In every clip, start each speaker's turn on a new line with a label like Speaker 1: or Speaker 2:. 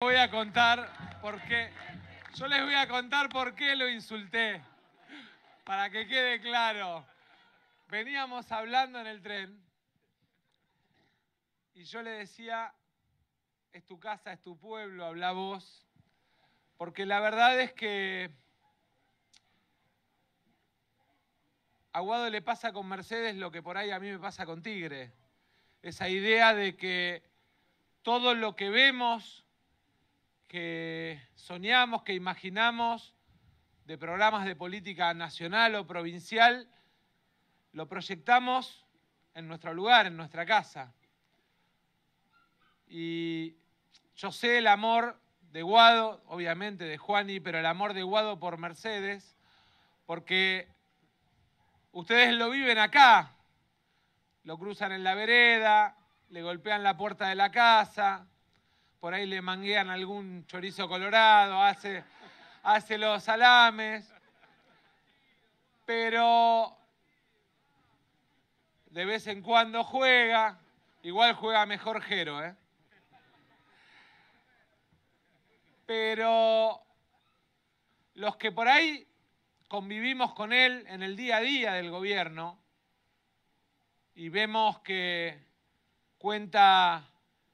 Speaker 1: Voy a contar por Yo les voy a contar por qué lo insulté. Para que quede claro. Veníamos hablando en el tren y yo le decía, es tu casa, es tu pueblo, habla vos. Porque la verdad es que a Guado le pasa con Mercedes lo que por ahí a mí me pasa con Tigre. Esa idea de que todo lo que vemos que soñamos, que imaginamos de programas de política nacional o provincial, lo proyectamos en nuestro lugar, en nuestra casa. Y yo sé el amor de Guado, obviamente de Juani, pero el amor de Guado por Mercedes, porque ustedes lo viven acá, lo cruzan en la vereda, le golpean la puerta de la casa, por ahí le manguean algún chorizo colorado, hace, hace los salames, pero de vez en cuando juega, igual juega mejor Jero, ¿eh? Pero los que por ahí convivimos con él en el día a día del gobierno y vemos que cuenta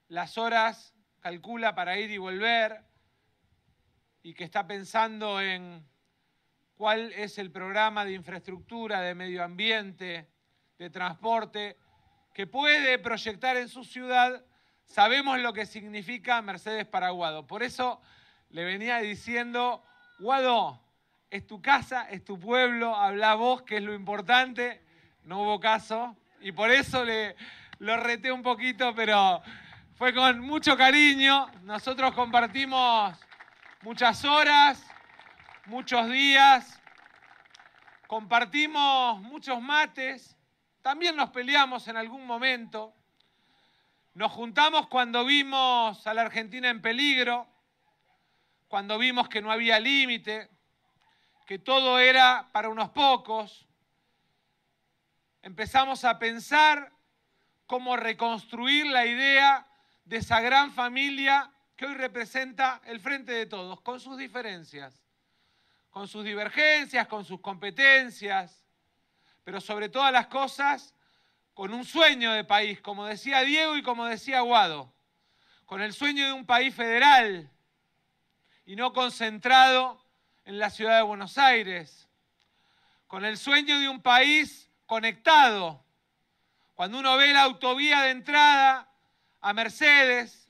Speaker 1: las horas calcula para ir y volver y que está pensando en cuál es el programa de infraestructura, de medio ambiente, de transporte que puede proyectar en su ciudad, sabemos lo que significa Mercedes para Guado. Por eso le venía diciendo, Guado, es tu casa, es tu pueblo, habla vos, que es lo importante. No hubo caso y por eso le, lo reté un poquito, pero fue con mucho cariño. Nosotros compartimos muchas horas, muchos días, compartimos muchos mates, también nos peleamos en algún momento, nos juntamos cuando vimos a la Argentina en peligro, cuando vimos que no había límite, que todo era para unos pocos. Empezamos a pensar cómo reconstruir la idea de esa gran familia que hoy representa el frente de todos, con sus diferencias, con sus divergencias, con sus competencias, pero sobre todas las cosas, con un sueño de país, como decía Diego y como decía Guado, con el sueño de un país federal y no concentrado en la ciudad de Buenos Aires, con el sueño de un país conectado. Cuando uno ve la autovía de entrada a Mercedes,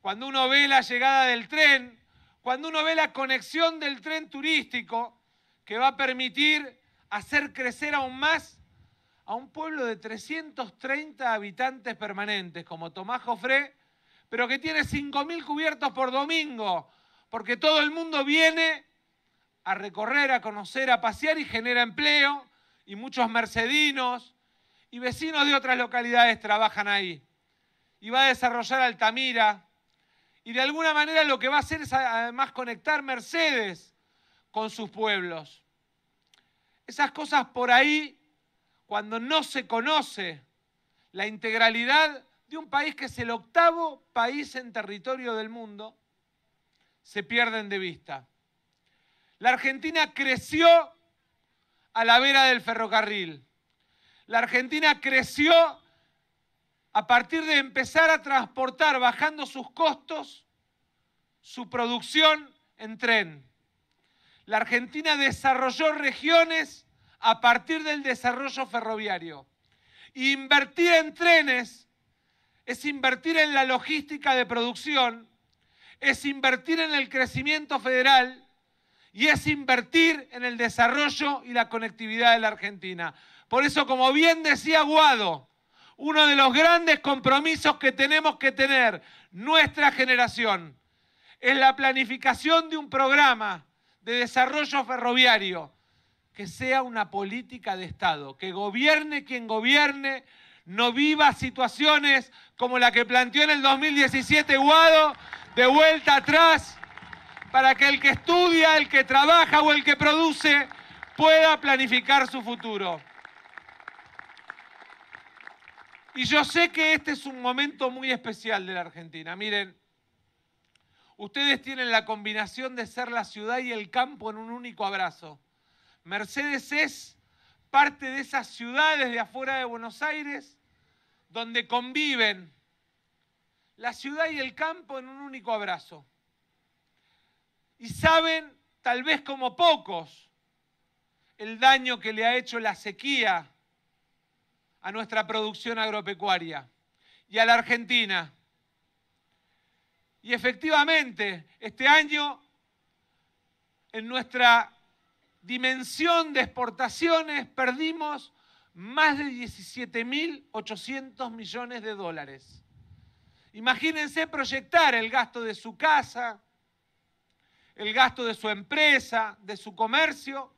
Speaker 1: cuando uno ve la llegada del tren, cuando uno ve la conexión del tren turístico que va a permitir hacer crecer aún más a un pueblo de 330 habitantes permanentes como Tomás Jofré, pero que tiene 5.000 cubiertos por domingo, porque todo el mundo viene a recorrer, a conocer, a pasear y genera empleo, y muchos mercedinos y vecinos de otras localidades trabajan ahí y va a desarrollar Altamira. Y de alguna manera lo que va a hacer es además conectar Mercedes con sus pueblos. Esas cosas por ahí, cuando no se conoce la integralidad de un país que es el octavo país en territorio del mundo, se pierden de vista. La Argentina creció a la vera del ferrocarril. La Argentina creció a partir de empezar a transportar bajando sus costos su producción en tren. La Argentina desarrolló regiones a partir del desarrollo ferroviario. invertir en trenes es invertir en la logística de producción, es invertir en el crecimiento federal y es invertir en el desarrollo y la conectividad de la Argentina. Por eso, como bien decía Guado, uno de los grandes compromisos que tenemos que tener nuestra generación. Es la planificación de un programa de desarrollo ferroviario que sea una política de Estado, que gobierne quien gobierne, no viva situaciones como la que planteó en el 2017 Guado, de vuelta atrás, para que el que estudia, el que trabaja o el que produce pueda planificar su futuro. Y yo sé que este es un momento muy especial de la Argentina. Miren, ustedes tienen la combinación de ser la ciudad y el campo en un único abrazo. Mercedes es parte de esas ciudades de afuera de Buenos Aires donde conviven la ciudad y el campo en un único abrazo. Y saben, tal vez como pocos, el daño que le ha hecho la sequía a nuestra producción agropecuaria y a la Argentina. Y efectivamente, este año, en nuestra dimensión de exportaciones, perdimos más de 17.800 millones de dólares. Imagínense proyectar el gasto de su casa, el gasto de su empresa, de su comercio,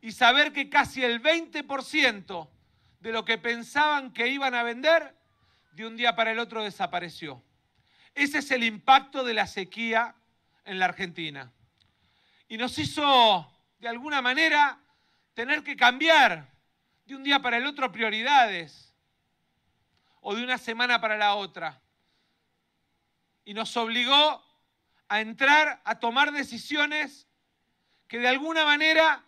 Speaker 1: y saber que casi el 20% de lo que pensaban que iban a vender, de un día para el otro desapareció. Ese es el impacto de la sequía en la Argentina. Y nos hizo, de alguna manera, tener que cambiar de un día para el otro prioridades o de una semana para la otra. Y nos obligó a entrar, a tomar decisiones que de alguna manera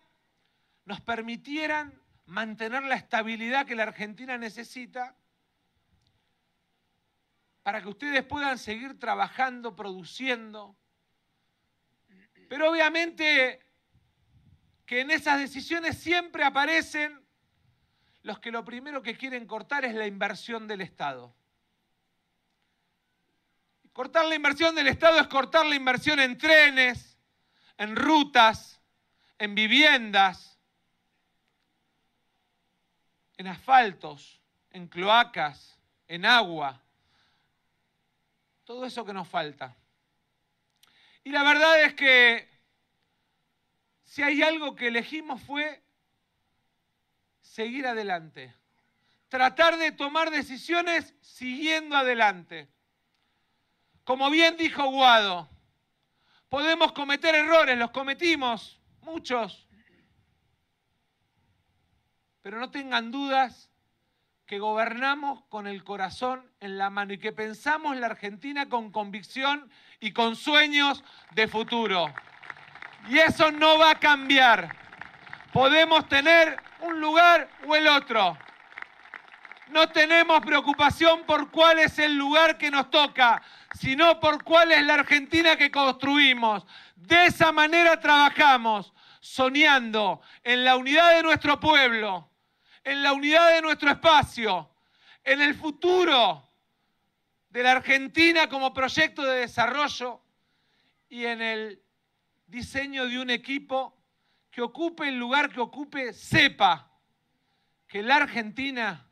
Speaker 1: nos permitieran mantener la estabilidad que la Argentina necesita para que ustedes puedan seguir trabajando, produciendo. Pero obviamente que en esas decisiones siempre aparecen los que lo primero que quieren cortar es la inversión del Estado. Cortar la inversión del Estado es cortar la inversión en trenes, en rutas, en viviendas, en asfaltos, en cloacas, en agua. Todo eso que nos falta. Y la verdad es que si hay algo que elegimos fue seguir adelante. Tratar de tomar decisiones siguiendo adelante. Como bien dijo Guado, podemos cometer errores, los cometimos muchos, pero no tengan dudas que gobernamos con el corazón en la mano y que pensamos la Argentina con convicción y con sueños de futuro. Y eso no va a cambiar. Podemos tener un lugar o el otro. No tenemos preocupación por cuál es el lugar que nos toca, sino por cuál es la Argentina que construimos. De esa manera trabajamos, soñando en la unidad de nuestro pueblo en la unidad de nuestro espacio, en el futuro de la Argentina como proyecto de desarrollo y en el diseño de un equipo que ocupe el lugar que ocupe, sepa que la Argentina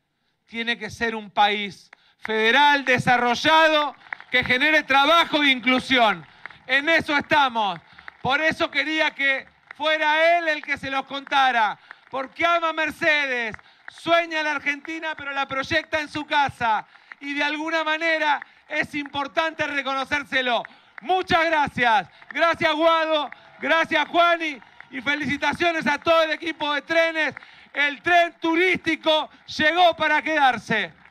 Speaker 1: tiene que ser un país federal, desarrollado, que genere trabajo e inclusión. En eso estamos. Por eso quería que fuera él el que se los contara porque ama Mercedes, sueña la Argentina, pero la proyecta en su casa. Y de alguna manera es importante reconocérselo. Muchas gracias. Gracias Guado, gracias Juani y felicitaciones a todo el equipo de trenes. El tren turístico llegó para quedarse.